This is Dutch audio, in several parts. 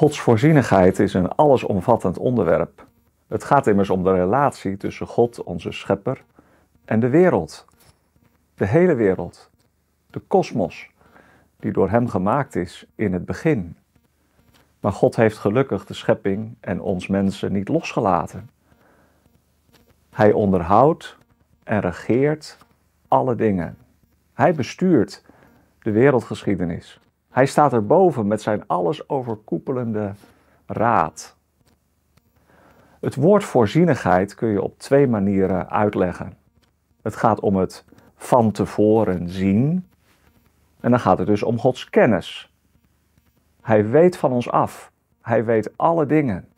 Gods voorzienigheid is een allesomvattend onderwerp. Het gaat immers om de relatie tussen God, onze schepper, en de wereld. De hele wereld. De kosmos, die door Hem gemaakt is in het begin. Maar God heeft gelukkig de schepping en ons mensen niet losgelaten. Hij onderhoudt en regeert alle dingen. Hij bestuurt de wereldgeschiedenis. Hij staat erboven met zijn alles overkoepelende raad. Het woord voorzienigheid kun je op twee manieren uitleggen. Het gaat om het van tevoren zien. En dan gaat het dus om Gods kennis. Hij weet van ons af. Hij weet alle dingen.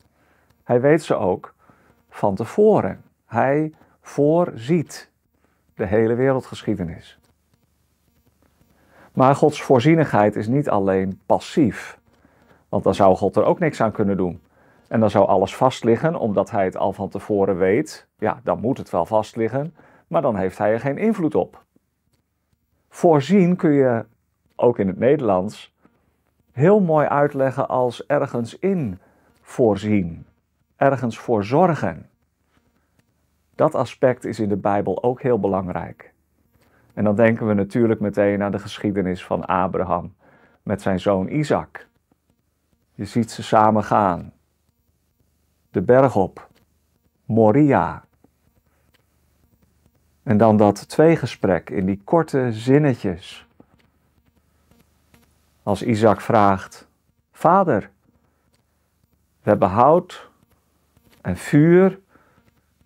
Hij weet ze ook van tevoren. Hij voorziet de hele wereldgeschiedenis. Maar Gods voorzienigheid is niet alleen passief, want dan zou God er ook niks aan kunnen doen. En dan zou alles vastliggen, omdat hij het al van tevoren weet. Ja, dan moet het wel vastliggen, maar dan heeft hij er geen invloed op. Voorzien kun je ook in het Nederlands heel mooi uitleggen als ergens in voorzien, ergens voor zorgen. Dat aspect is in de Bijbel ook heel belangrijk. En dan denken we natuurlijk meteen aan de geschiedenis van Abraham met zijn zoon Isaac. Je ziet ze samen gaan. De berg op. Moria. En dan dat tweegesprek in die korte zinnetjes. Als Isaac vraagt: Vader, we hebben hout en vuur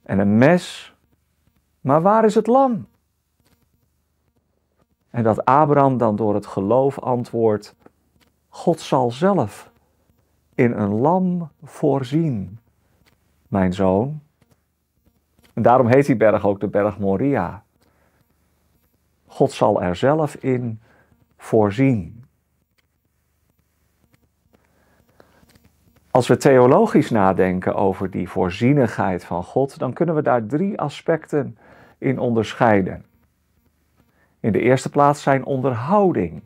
en een mes, maar waar is het lam? En dat Abraham dan door het geloof antwoordt: God zal zelf in een lam voorzien, mijn zoon. En daarom heet die berg ook de berg Moria. God zal er zelf in voorzien. Als we theologisch nadenken over die voorzienigheid van God, dan kunnen we daar drie aspecten in onderscheiden. In de eerste plaats zijn onderhouding.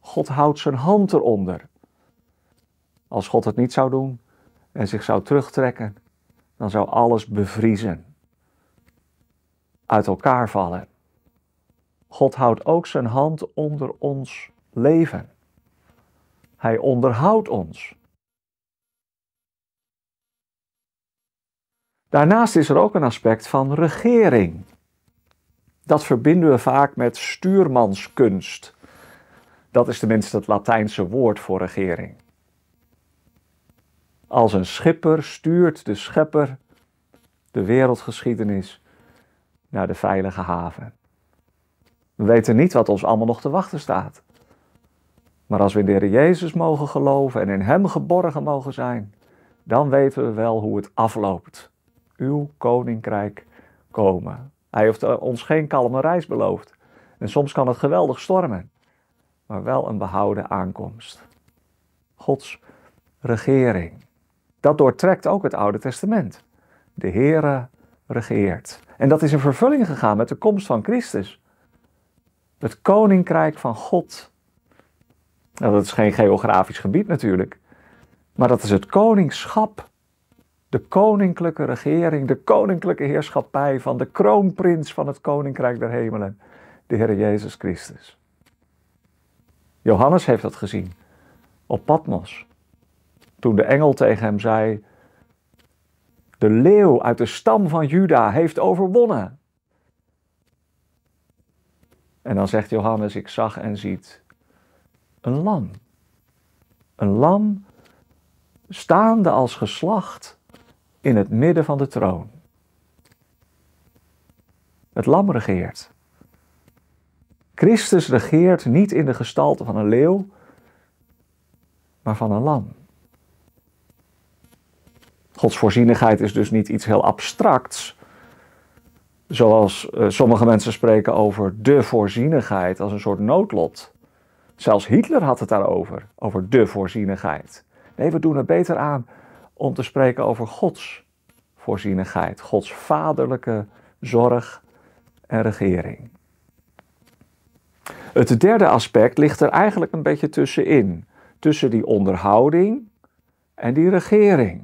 God houdt zijn hand eronder. Als God het niet zou doen en zich zou terugtrekken, dan zou alles bevriezen, uit elkaar vallen. God houdt ook zijn hand onder ons leven. Hij onderhoudt ons. Daarnaast is er ook een aspect van regering dat verbinden we vaak met stuurmanskunst. Dat is tenminste het Latijnse woord voor regering. Als een schipper stuurt de schepper de wereldgeschiedenis naar de veilige haven. We weten niet wat ons allemaal nog te wachten staat. Maar als we in de Heer Jezus mogen geloven en in Hem geborgen mogen zijn, dan weten we wel hoe het afloopt. Uw koninkrijk komen. Hij heeft eh, ons geen kalme reis beloofd. En soms kan het geweldig stormen, maar wel een behouden aankomst. Gods regering. Dat doortrekt ook het Oude Testament. De Heere regeert. En dat is in vervulling gegaan met de komst van Christus. Het koninkrijk van God. Nou, dat is geen geografisch gebied natuurlijk, maar dat is het koningschap de koninklijke regering, de koninklijke heerschappij van de kroonprins van het koninkrijk der hemelen, de Heer Jezus Christus. Johannes heeft dat gezien op Patmos, toen de engel tegen hem zei: De leeuw uit de stam van Juda heeft overwonnen. En dan zegt Johannes: Ik zag en ziet een lam. Een lam staande als geslacht in het midden van de troon. Het lam regeert. Christus regeert niet in de gestalte van een leeuw, maar van een lam. Gods voorzienigheid is dus niet iets heel abstracts, zoals eh, sommige mensen spreken over de voorzienigheid als een soort noodlot. Zelfs Hitler had het daarover, over de voorzienigheid. Nee, we doen er beter aan om te spreken over Gods voorzienigheid, Gods vaderlijke zorg en regering. Het derde aspect ligt er eigenlijk een beetje tussenin, tussen die onderhouding en die regering.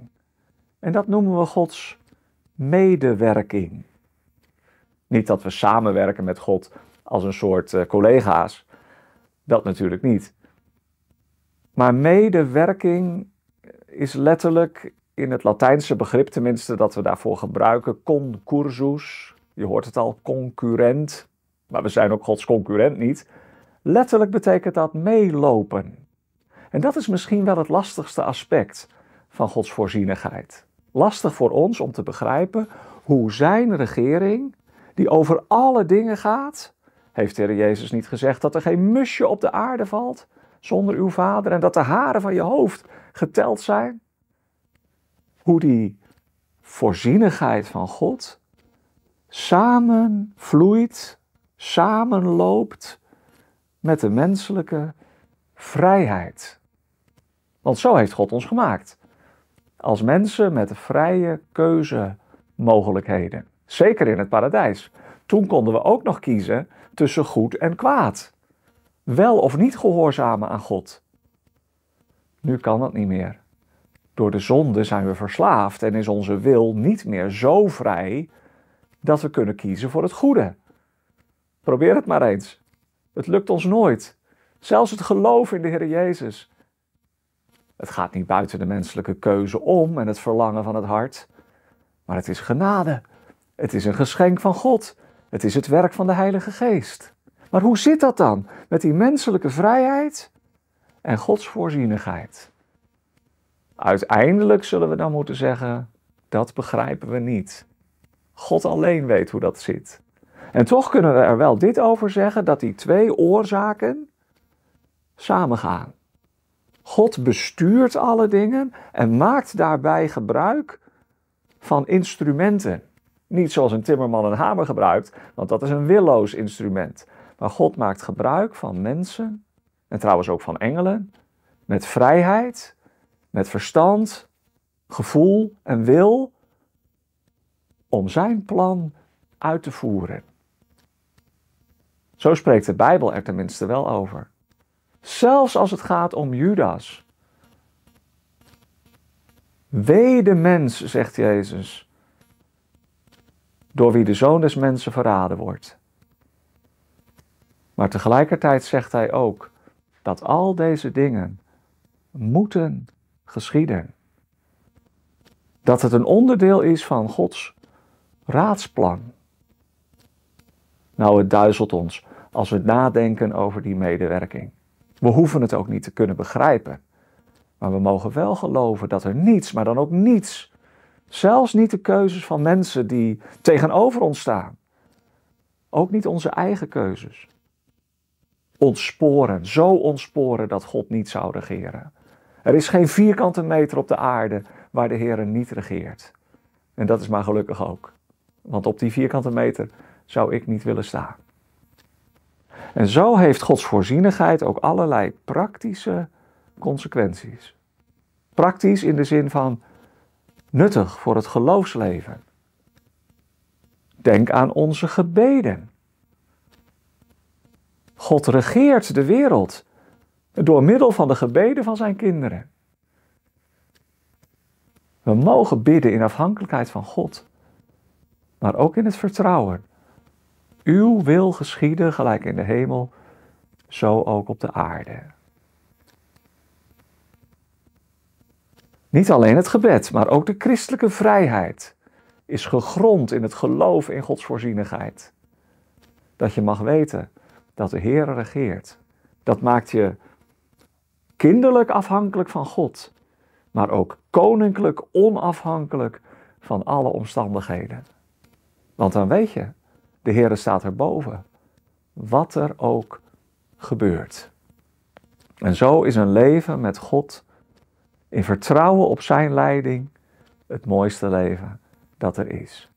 En dat noemen we Gods medewerking. Niet dat we samenwerken met God als een soort eh, collega's, dat natuurlijk niet. Maar medewerking is letterlijk in het Latijnse begrip, tenminste dat we daarvoor gebruiken, concursus. Je hoort het al, concurrent. Maar we zijn ook Gods concurrent niet. Letterlijk betekent dat meelopen. En dat is misschien wel het lastigste aspect van Gods voorzienigheid. Lastig voor ons om te begrijpen hoe zijn regering, die over alle dingen gaat, heeft de Heer Jezus niet gezegd dat er geen musje op de aarde valt zonder uw vader en dat de haren van je hoofd geteld zijn. Hoe die voorzienigheid van God samen vloeit, samen loopt met de menselijke vrijheid. Want zo heeft God ons gemaakt. Als mensen met vrije keuzemogelijkheden. Zeker in het paradijs. Toen konden we ook nog kiezen tussen goed en kwaad. Wel of niet gehoorzamen aan God. Nu kan dat niet meer. Door de zonde zijn we verslaafd en is onze wil niet meer zo vrij dat we kunnen kiezen voor het goede. Probeer het maar eens. Het lukt ons nooit. Zelfs het geloof in de Heer Jezus. Het gaat niet buiten de menselijke keuze om en het verlangen van het hart, maar het is genade. Het is een geschenk van God. Het is het werk van de Heilige Geest. Maar hoe zit dat dan met die menselijke vrijheid en Gods voorzienigheid. Uiteindelijk zullen we dan moeten zeggen, dat begrijpen we niet. God alleen weet hoe dat zit. En toch kunnen we er wel dit over zeggen, dat die twee oorzaken samengaan. God bestuurt alle dingen en maakt daarbij gebruik van instrumenten. Niet zoals een timmerman een hamer gebruikt, want dat is een willoos instrument. Maar God maakt gebruik van mensen en trouwens ook van engelen, met vrijheid, met verstand, gevoel en wil om zijn plan uit te voeren. Zo spreekt de Bijbel er tenminste wel over. Zelfs als het gaat om Judas. Wee de mens, zegt Jezus, door wie de zoon des mensen verraden wordt. Maar tegelijkertijd zegt hij ook: dat al deze dingen moeten geschieden. Dat het een onderdeel is van Gods raadsplan. Nou, het duizelt ons als we nadenken over die medewerking. We hoeven het ook niet te kunnen begrijpen. Maar we mogen wel geloven dat er niets, maar dan ook niets, zelfs niet de keuzes van mensen die tegenover ons staan, ook niet onze eigen keuzes, ontsporen, zo ontsporen dat God niet zou regeren. Er is geen vierkante meter op de aarde waar de Heer niet regeert. En dat is maar gelukkig ook, want op die vierkante meter zou ik niet willen staan. En zo heeft Gods voorzienigheid ook allerlei praktische consequenties. Praktisch in de zin van nuttig voor het geloofsleven. Denk aan onze gebeden. God regeert de wereld door middel van de gebeden van zijn kinderen. We mogen bidden in afhankelijkheid van God, maar ook in het vertrouwen. Uw wil geschieden gelijk in de hemel, zo ook op de aarde. Niet alleen het gebed, maar ook de christelijke vrijheid is gegrond in het geloof in Gods voorzienigheid. Dat je mag weten dat de Heer regeert. Dat maakt je kinderlijk afhankelijk van God, maar ook koninklijk onafhankelijk van alle omstandigheden. Want dan weet je, de Heer staat erboven, wat er ook gebeurt. En zo is een leven met God in vertrouwen op Zijn leiding het mooiste leven dat er is.